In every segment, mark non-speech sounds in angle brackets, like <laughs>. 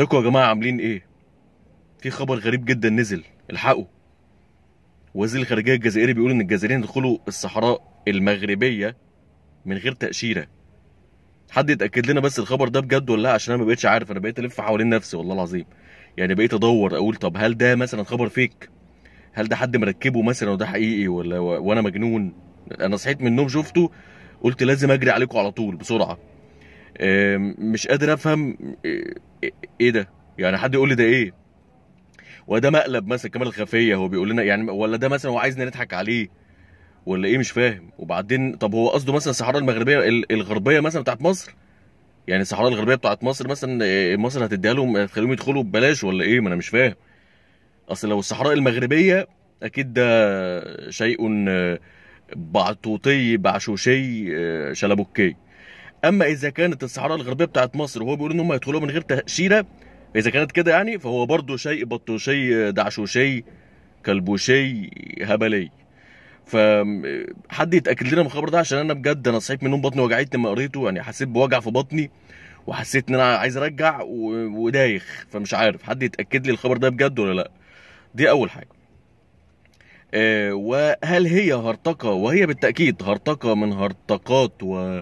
ازيكم يا جماعه عاملين ايه في خبر غريب جدا نزل الحقوا وزير الخارجيه الجزائري بيقول ان الجزائريين دخلوا الصحراء المغربيه من غير تاشيره حد يتاكد لنا بس الخبر ده بجد ولا لا عشان انا ما بقتش عارف انا بقيت الف حوالين نفسي والله العظيم يعني بقيت ادور اقول طب هل ده مثلا خبر فيك هل ده حد مركبه مثلا وده حقيقي ولا وانا مجنون انا صحيت من النوم شفته قلت لازم اجري عليكم على طول بسرعه مش قادر افهم آه، ايه ده يعني حد يقول لي ده ايه وده مقلب مثلا كمال الخفيه هو بيقول لنا يعني ولا ده مثلا هو عايزنا نضحك عليه ولا ايه مش فاهم وبعدين طب هو قصده مثلا الصحراء المغربيه الغربيه مثلا بتاعت مصر يعني الصحراء الغربيه بتاعت مصر مثلا آه، مصر هتديها لهم آه، تخليهم يدخلوا ببلاش ولا ايه ما انا مش فاهم اصل لو الصحراء المغربيه اكيد ده شيء آه، بعتوطي بعشوشي شلبوكي اما اذا كانت الصحراء الغربيه بتاعت مصر وهو بيقول ان هم يدخلوها من غير تاشيره اذا كانت كده يعني فهو برضه شيء بطوشي دعشوشي كلبوشي هبلي فحد يتاكد لنا من الخبر ده عشان انا بجد انا صحيت من النوم بطني وجعتني لما قريته يعني حسيت بوجع في بطني وحسيت ان انا عايز ارجع ودايخ فمش عارف حد يتاكد لي الخبر ده بجد ولا لا دي اول حاجه أه وهل هي هرطقة وهي بالتأكيد هرطقة من هرطقات و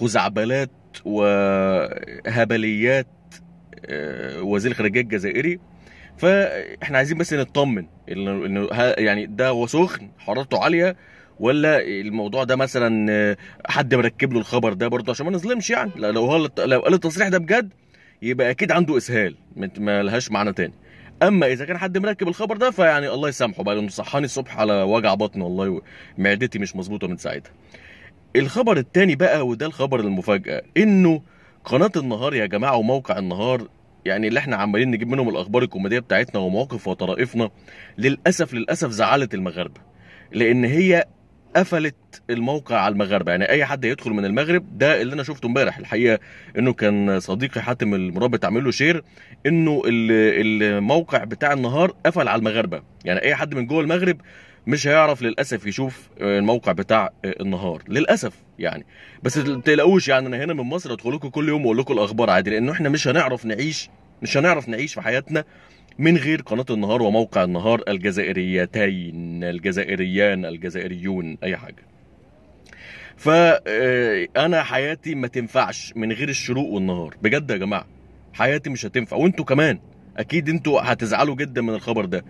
خزعبلات وهبليات آه، وزير الخارجيه الجزائري فاحنا عايزين بس نطمن انه يعني ده هو سخن حرارته عاليه ولا الموضوع ده مثلا آه، حد مركب له الخبر ده برضه عشان ما نظلمش يعني لو هو لو قال التصريح ده بجد يبقى اكيد عنده اسهال ما لهاش معنى تاني اما اذا كان حد مركب الخبر ده فيعني الله يسامحه بقى لانه صحاني الصبح على وجع بطن والله معدتي مش مظبوطه من ساعتها الخبر التاني بقى وده الخبر المفاجاه انه قناه النهار يا جماعه وموقع النهار يعني اللي احنا عمالين نجيب منهم الاخبار الكوميديه بتاعتنا ومواقف وطرائفنا للاسف للاسف زعلت المغاربه لان هي قفلت الموقع على المغاربه يعني اي حد يدخل من المغرب ده اللي انا شفته امبارح الحقيقه انه كان صديقي حاتم المرابط عامل له شير انه الموقع بتاع النهار قفل على المغاربه يعني اي حد من جوه المغرب مش هيعرف للاسف يشوف آه، الموقع بتاع آه، النهار للاسف يعني بس تلاقوش يعني انا هنا من مصر ادخل لكم كل يوم واقول لكم الاخبار عادي لان احنا مش هنعرف نعيش مش هنعرف نعيش في حياتنا من غير قناة النهار وموقع النهار الجزائريتين الجزائريان الجزائريون أي حاجة فأنا آه، حياتي ما تنفعش من غير الشروق والنهار بجد يا جماعة حياتي مش هتنفع وانتوا كمان أكيد انتوا هتزعلوا جدا من الخبر ده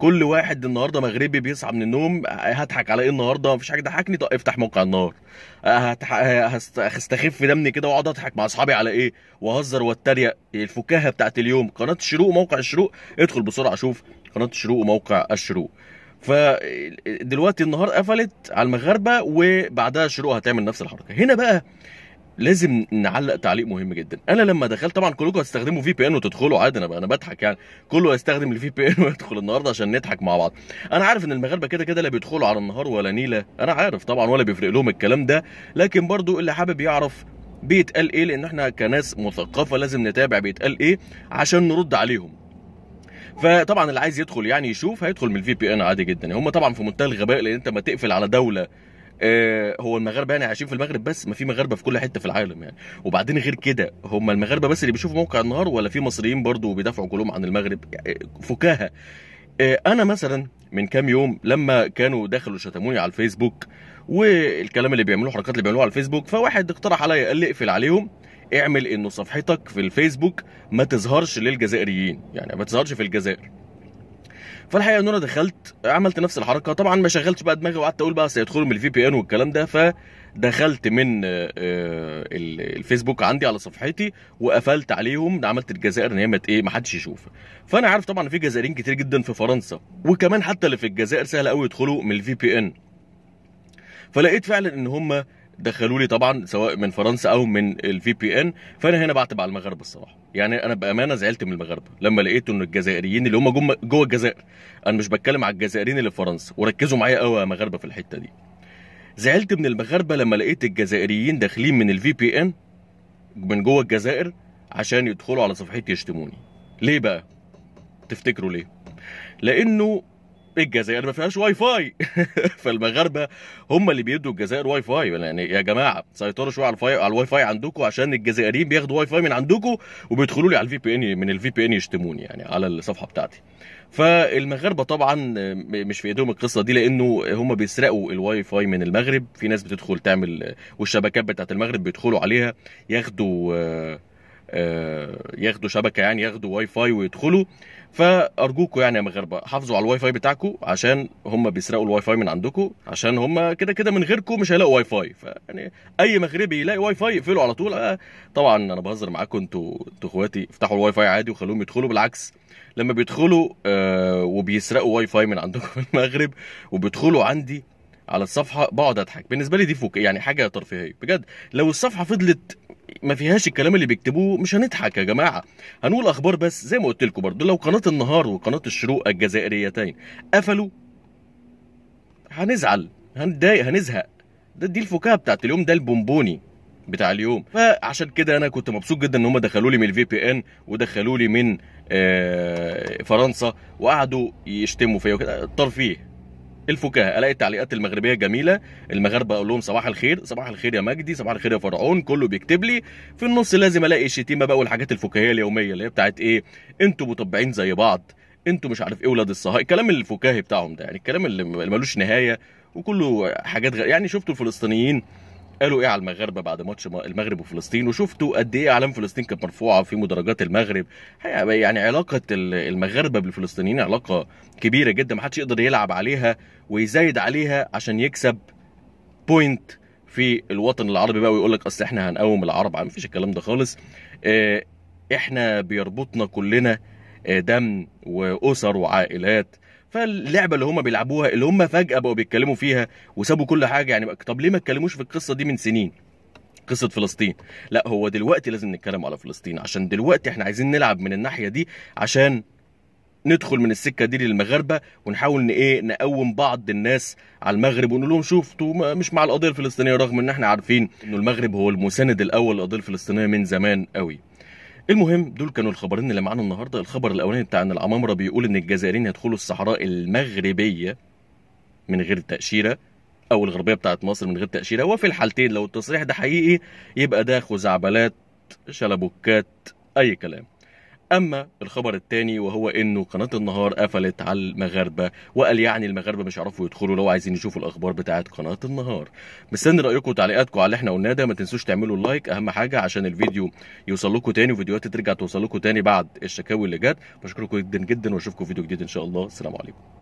كل واحد النهارده مغربي بيصحى من النوم آه، هضحك على ايه النهارده مفيش حاجه تضحكني طب افتح موقع النار آه، آه، هستخف دمي كده واقعد اضحك مع اصحابي على ايه واهزر واتريق الفكاهه بتاعت اليوم قناه الشروق وموقع الشروق ادخل بسرعه شوف قناه الشروق وموقع الشروق فدلوقتي النهار قفلت على المغاربه وبعدها الشروق هتعمل نفس الحركه هنا بقى لازم نعلق تعليق مهم جدا انا لما دخلت طبعا كلكم هتستخدموا في بي ان وتدخلوا عادي انا انا بضحك يعني كله هيستخدم الفي بي ان ويدخل النهارده عشان نضحك مع بعض انا عارف ان المغاربه كده كده لا بيدخلوا على النهار ولا نيله انا عارف طبعا ولا بيفرق لهم الكلام ده لكن برضو اللي حابب يعرف بيتقال ايه لان احنا كناس مثقفه لازم نتابع بيتقال ايه عشان نرد عليهم فطبعا اللي عايز يدخل يعني يشوف هيدخل من الفي بي ان عادي جدا هم طبعا في منتهى الغباء لان انت ما تقفل على دوله آه، هو المغاربه يعني عايشين في المغرب بس ما في مغاربه في كل حته في العالم يعني وبعدين غير كده هم المغاربه بس اللي بيشوفوا موقع النهار ولا في مصريين برضو بيدافعوا كلهم عن المغرب يعني، آه، فكاهه آه، انا مثلا من كام يوم لما كانوا دخلوا شتموني على الفيسبوك والكلام اللي بيعملوه حركات اللي بيعملوها على الفيسبوك فواحد اقترح عليا قال لي اقفل عليهم اعمل انه صفحتك في الفيسبوك ما تظهرش للجزائريين يعني ما تظهرش في الجزائر فالحقيقه ان انا دخلت عملت نفس الحركه طبعا ما شغلتش بقى دماغي وقعدت اقول بقى سيدخلوا من الفي بي ان والكلام ده فدخلت من آه، آه، الفيسبوك عندي على صفحتي وقفلت عليهم عملت الجزائر ان هي ما ايه ما حدش يشوف فانا عارف طبعا في جزائريين كتير جدا في فرنسا وكمان حتى اللي في الجزائر سهل قوي يدخلوا من الفي بي ان فلقيت فعلا ان هم دخلوا لي طبعا سواء من فرنسا او من الفي بي ان فانا هنا بعتب على المغاربه الصراحه يعني انا بامانه زعلت من المغاربه لما لقيت ان الجزائريين اللي هم جوه الجزائر انا مش بتكلم على الجزائريين اللي في فرنسا وركزوا معايا قوي يا مغاربه في الحته دي زعلت من المغاربه لما لقيت الجزائريين داخلين من الفي بي ان من جوه الجزائر عشان يدخلوا على صفحتي يشتموني ليه بقى تفتكروا ليه لانه الجزائر ما فيهاش واي فاي <laughs> فالمغاربه هم اللي بيدوا الجزائر واي فاي يعني يا جماعه سيطروا شويه على الفاي على الواي فاي عندكم عشان الجزائريين بياخدوا واي فاي من عندكم وبيدخلوا لي على الفي بي ان من الفي بي ان يشتموني يعني على الصفحه بتاعتي فالمغاربه طبعا مش في ايديهم القصه دي لانه هم بيسرقوا الواي فاي من المغرب في ناس بتدخل تعمل والشبكات بتاعت المغرب بيدخلوا عليها ياخدوا آه، آه، ياخدوا شبكه يعني ياخدوا واي فاي ويدخلوا فارجوكوا يعني يا مغاربه حافظوا على الواي فاي بتاعكم عشان هم بيسرقوا الواي فاي من عندكم عشان هم كده كده من غيركم مش هيلاقوا واي فاي فيعني اي مغربي يلاقي واي فاي يقفله على طول آه، طبعا انا بهزر معاكم انتوا انتوا اخواتي افتحوا الواي فاي عادي وخلوهم يدخلوا بالعكس لما بيدخلوا آه، وبيسرقوا واي فاي من عندكم في المغرب وبيدخلوا عندي على الصفحه بقعد اضحك بالنسبه لي دي فوق يعني حاجه ترفيهيه بجد لو الصفحه فضلت ما فيهاش الكلام اللي بيكتبوه مش هنضحك يا جماعه هنقول اخبار بس زي ما قلت لكم برضه لو قناه النهار وقناه الشروق الجزائريتين قفلوا هنزعل هنضايق هنزهق ده دي الفكاهه بتاعت اليوم ده البونبوني بتاع اليوم فعشان كده انا كنت مبسوط جدا ان هم دخلوا لي من الفي بي ان ودخلوا لي من آه، فرنسا وقعدوا يشتموا فيا وكده ترفيه الفكاهه الاقي التعليقات المغربيه جميله المغاربه اقول لهم صباح الخير صباح الخير يا مجدي صباح الخير يا فرعون كله بيكتب لي في النص لازم الاقي الشتيمه بقى والحاجات الفكاهيه اليوميه اللي هي بتاعت ايه انتوا مطبعين زي بعض انتوا مش عارف ايه ولاد الصهاينه الكلام الفكاهي بتاعهم ده يعني الكلام اللي ملوش نهايه وكله حاجات غ... يعني شفتوا الفلسطينيين قالوا ايه على المغاربه بعد ماتش المغرب وفلسطين وشفتوا قد ايه اعلام فلسطين كانت مرفوعه في مدرجات المغرب يعني علاقه المغاربه بالفلسطينيين علاقه كبيره جدا ما حدش يقدر يلعب عليها ويزايد عليها عشان يكسب بوينت في الوطن العربي بقى ويقول لك اصل احنا هنقوم العرب ما فيش الكلام ده خالص آه، احنا بيربطنا كلنا آه، دم واسر وعائلات فاللعبه اللي هم بيلعبوها اللي هم فجاه بقوا بيتكلموا فيها وسابوا كل حاجه يعني طب ليه ما اتكلموش في القصه دي من سنين قصه فلسطين لا هو دلوقتي لازم نتكلم على فلسطين عشان دلوقتي احنا عايزين نلعب من الناحيه دي عشان ندخل من السكه دي للمغاربه ونحاول ايه نقوم بعض الناس على المغرب ونقول لهم شفتوا مش مع القضيه الفلسطينيه رغم ان احنا عارفين ان المغرب هو المساند الاول للقضيه الفلسطينيه من زمان قوي المهم دول كانوا الخبرين اللي معانا النهارده الخبر الاولاني بتاع ان العمامره بيقول ان الجزائريين هيدخلوا الصحراء المغربيه من غير تاشيره او الغربيه بتاعت مصر من غير تاشيره وفي الحالتين لو التصريح ده حقيقي يبقى ده خزعبلات شلبوكات اي كلام اما الخبر الثاني وهو انه قناه النهار قفلت على المغاربه وقال يعني المغاربه مش عارفوا يدخلوا لو عايزين يشوفوا الاخبار بتاعه قناه النهار مستني رايكم وتعليقاتكم على اللي احنا قلناه ده ما تنسوش تعملوا لايك اهم حاجه عشان الفيديو يوصل لكم ثاني وفيديوهات ترجع توصل لكم ثاني بعد الشكاوي اللي جت بشكركم جدا جدا واشوفكم فيديو جديد ان شاء الله السلام عليكم